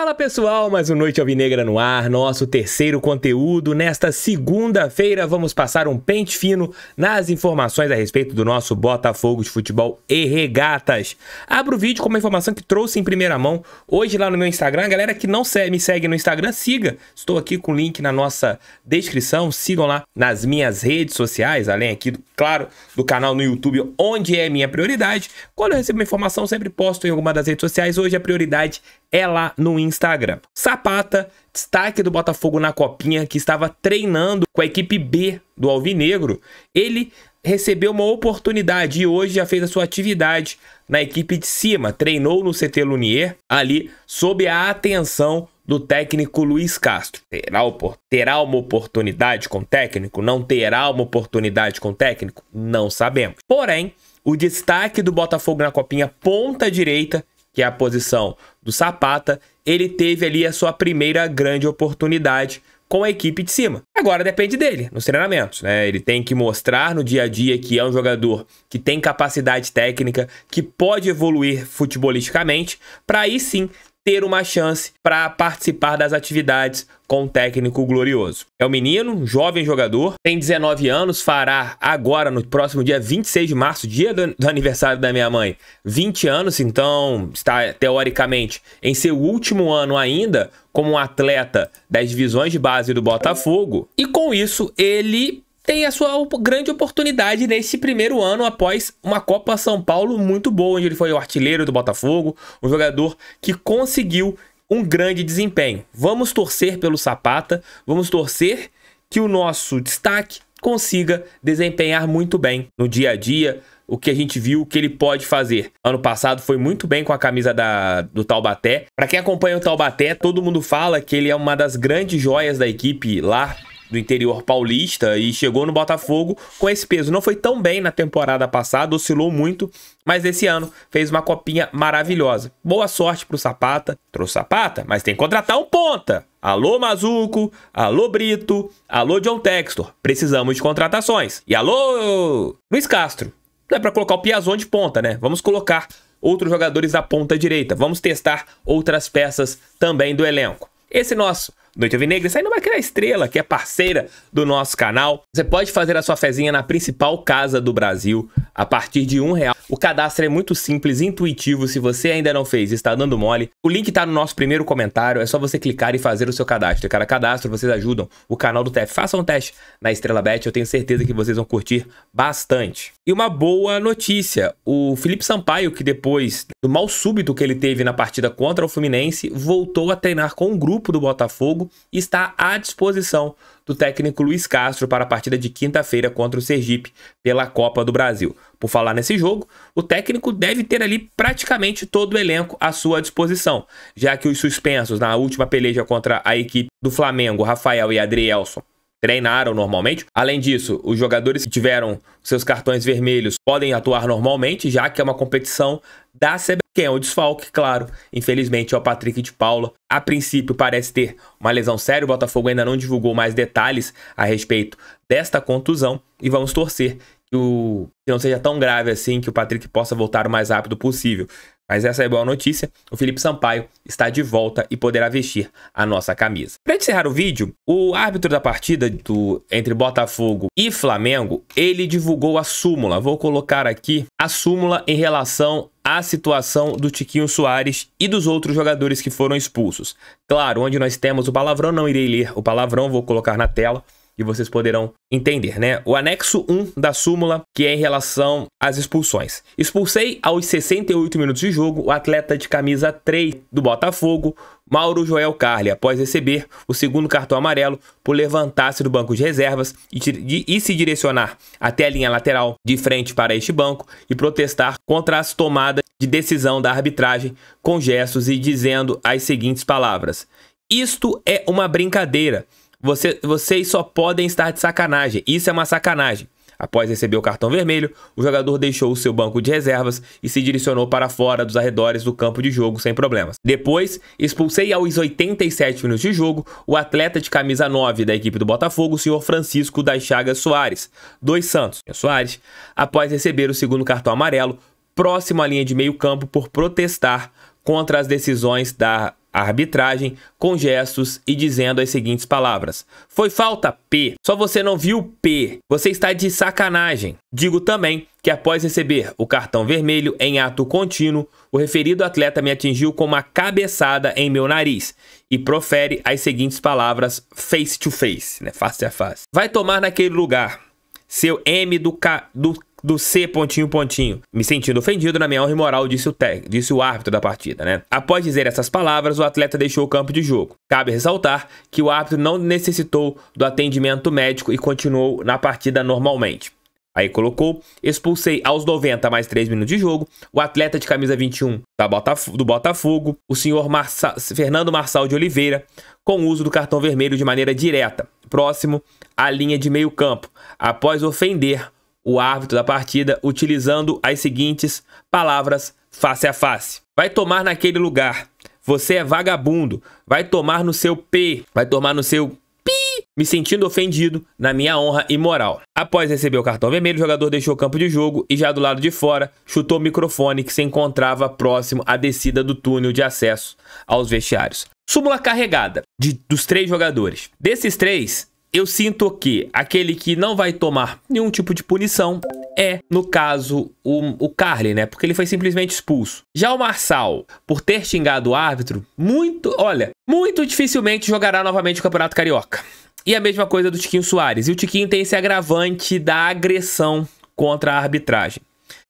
Fala pessoal, mais um Noite Alvinegra no ar, nosso terceiro conteúdo. Nesta segunda-feira vamos passar um pente fino nas informações a respeito do nosso Botafogo de Futebol e Regatas. Abro o vídeo com uma informação que trouxe em primeira mão hoje lá no meu Instagram. Galera que não me segue no Instagram, siga. Estou aqui com o link na nossa descrição. Sigam lá nas minhas redes sociais, além aqui, claro, do canal no YouTube, onde é minha prioridade. Quando eu recebo uma informação, sempre posto em alguma das redes sociais. Hoje a prioridade é lá no Instagram. Sapata, destaque do Botafogo na Copinha, que estava treinando com a equipe B do Alvinegro, ele recebeu uma oportunidade e hoje já fez a sua atividade na equipe de cima, treinou no CT Lunier, ali sob a atenção do técnico Luiz Castro. Terá, terá uma oportunidade com o técnico? Não terá uma oportunidade com o técnico? Não sabemos. Porém, o destaque do Botafogo na Copinha, ponta direita, que é a posição do Sapata, ele teve ali a sua primeira grande oportunidade com a equipe de cima. Agora depende dele, nos treinamentos, né? Ele tem que mostrar no dia a dia que é um jogador que tem capacidade técnica, que pode evoluir futebolisticamente, para aí sim ter uma chance para participar das atividades com o técnico glorioso. É um menino, um jovem jogador, tem 19 anos, fará agora no próximo dia 26 de março, dia do, aniversário da minha mãe, 20 anos, então está teoricamente em seu último ano ainda como um atleta das divisões de base do Botafogo. E com isso, ele tem a sua grande oportunidade nesse primeiro ano após uma Copa São Paulo muito boa, onde ele foi o artilheiro do Botafogo, um jogador que conseguiu um grande desempenho. Vamos torcer pelo Sapata, vamos torcer que o nosso destaque consiga desempenhar muito bem no dia a dia, o que a gente viu, o que ele pode fazer. Ano passado foi muito bem com a camisa da, do Taubaté. Para quem acompanha o Taubaté, todo mundo fala que ele é uma das grandes joias da equipe lá do interior paulista e chegou no Botafogo com esse peso. Não foi tão bem na temporada passada, oscilou muito, mas esse ano fez uma copinha maravilhosa. Boa sorte pro Sapata. Trouxe Sapata, mas tem que contratar um ponta. Alô Mazuco, alô Brito, alô John Textor. Precisamos de contratações. E alô Luiz Castro. Não é para colocar o Piazon de ponta, né? Vamos colocar outros jogadores da ponta direita. Vamos testar outras peças também do elenco. Esse nosso Noite Alvinegra, você ainda vai criar estrela, que é parceira do nosso canal. Você pode fazer a sua fezinha na principal casa do Brasil a partir de um real. O cadastro é muito simples, intuitivo. Se você ainda não fez, está dando mole. O link está no nosso primeiro comentário. É só você clicar e fazer o seu cadastro. Cara, cadastro, vocês ajudam o canal do TF. Façam um teste na Estrela Bet. Eu tenho certeza que vocês vão curtir bastante. E uma boa notícia: o Felipe Sampaio, que depois do mal súbito que ele teve na partida contra o Fluminense, voltou a treinar com o um grupo do Botafogo jogo e está à disposição do técnico Luiz Castro para a partida de quinta-feira contra o Sergipe pela Copa do Brasil. Por falar nesse jogo, o técnico deve ter ali praticamente todo o elenco à sua disposição, já que os suspensos na última peleja contra a equipe do Flamengo, Rafael e Adrielson, treinaram normalmente. Além disso, os jogadores que tiveram seus cartões vermelhos podem atuar normalmente, já que é uma competição da CBF. Quem é o desfalque, claro, infelizmente é o Patrick de Paula. A princípio parece ter uma lesão séria, o Botafogo ainda não divulgou mais detalhes a respeito desta contusão e vamos torcer que, o, que não seja tão grave assim, que o Patrick possa voltar o mais rápido possível. Mas essa é a boa notícia, o Felipe Sampaio está de volta e poderá vestir a nossa camisa. Para encerrar o vídeo, o árbitro da partida do, entre Botafogo e Flamengo, ele divulgou a súmula. Vou colocar aqui a súmula em relação à situação do Tiquinho Soares e dos outros jogadores que foram expulsos. Claro, onde nós temos o palavrão, não irei ler o palavrão, vou colocar na tela e vocês poderão entender, né? O anexo 1 da súmula, que é em relação às expulsões. Expulsei aos 68 minutos de jogo o atleta de camisa 3 do Botafogo, Mauro Joel Carli, após receber o segundo cartão amarelo por levantar-se do banco de reservas e, e se direcionar até a linha lateral de frente para este banco e protestar contra as tomadas de decisão da arbitragem com gestos e dizendo as seguintes palavras: Isto é uma brincadeira. Você, vocês só podem estar de sacanagem. Isso é uma sacanagem. Após receber o cartão vermelho, o jogador deixou o seu banco de reservas e se direcionou para fora dos arredores do campo de jogo sem problemas. Depois, expulsei aos 87 minutos de jogo o atleta de camisa 9 da equipe do Botafogo, o senhor Francisco das Chagas Soares, dois Santos. Soares, após receber o segundo cartão amarelo, próximo à linha de meio campo por protestar contra as decisões da a arbitragem com gestos e dizendo as seguintes palavras: Foi falta P, só você não viu P, você está de sacanagem. Digo também que após receber o cartão vermelho em ato contínuo, o referido atleta me atingiu com uma cabeçada em meu nariz e profere as seguintes palavras face to face, né, face a face. Vai tomar naquele lugar, seu M do, ca... do do C pontinho pontinho, me sentindo ofendido na minha honra e moral, disse o, tec, disse o árbitro da partida, né? Após dizer essas palavras, o atleta deixou o campo de jogo. Cabe ressaltar que o árbitro não necessitou do atendimento médico e continuou na partida normalmente. Aí colocou, expulsei aos 90 mais 3 minutos de jogo, o atleta de camisa 21 Botaf do Botafogo, o senhor Marça Fernando Marçal de Oliveira, com o uso do cartão vermelho de maneira direta, próximo à linha de meio campo, após ofender o árbitro da partida utilizando as seguintes palavras face a face. Vai tomar naquele lugar. Você é vagabundo. Vai tomar no seu P. Vai tomar no seu pi. Me sentindo ofendido na minha honra e moral. Após receber o cartão vermelho, o jogador deixou o campo de jogo e já do lado de fora chutou o microfone que se encontrava próximo à descida do túnel de acesso aos vestiários. Súmula carregada de, dos três jogadores. Desses três, eu sinto que aquele que não vai tomar nenhum tipo de punição é, no caso, o, o Carly, né? Porque ele foi simplesmente expulso. Já o Marçal, por ter xingado o árbitro, muito, olha, muito dificilmente jogará novamente o Campeonato Carioca. E a mesma coisa do Tiquinho Soares. E o Tiquinho tem esse agravante da agressão contra a arbitragem.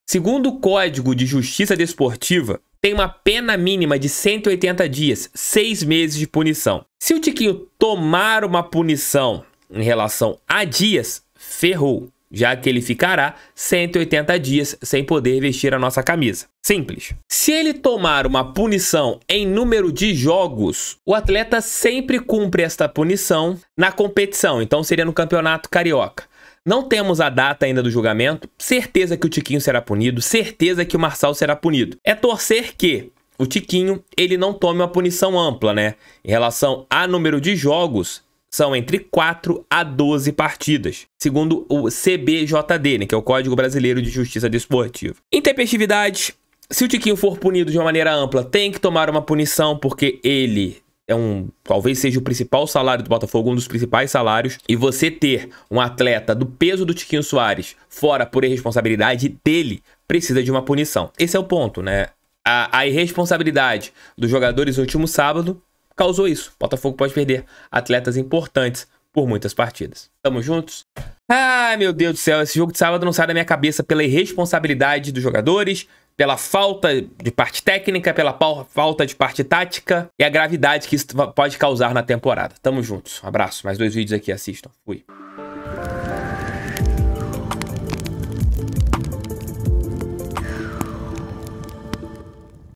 Segundo o Código de Justiça Desportiva, tem uma pena mínima de 180 dias, 6 meses de punição. Se o Tiquinho tomar uma punição em relação a dias, ferrou, já que ele ficará 180 dias sem poder vestir a nossa camisa. Simples. Se ele tomar uma punição em número de jogos, o atleta sempre cumpre esta punição na competição, então seria no Campeonato Carioca. Não temos a data ainda do julgamento, certeza que o Tiquinho será punido, certeza que o Marçal será punido. É torcer que o Tiquinho ele não tome uma punição ampla, né? Em relação a número de jogos, são entre 4 a 12 partidas, segundo o CBJD, né, que é o Código Brasileiro de Justiça Desportiva. Intempestividades, se o Tiquinho for punido de uma maneira ampla, tem que tomar uma punição porque ele é um, talvez seja o principal salário do Botafogo, um dos principais salários, e você ter um atleta do peso do Tiquinho Soares fora por irresponsabilidade dele, precisa de uma punição. Esse é o ponto, né? A, a irresponsabilidade dos jogadores no último sábado causou isso. Botafogo pode perder atletas importantes por muitas partidas. Tamo juntos? Ai, meu Deus do céu, esse jogo de sábado não sai da minha cabeça pela irresponsabilidade dos jogadores, pela falta de parte técnica, pela falta de parte tática e a gravidade que isso pode causar na temporada. Tamo juntos. Um abraço. Mais dois vídeos aqui, assistam. Fui.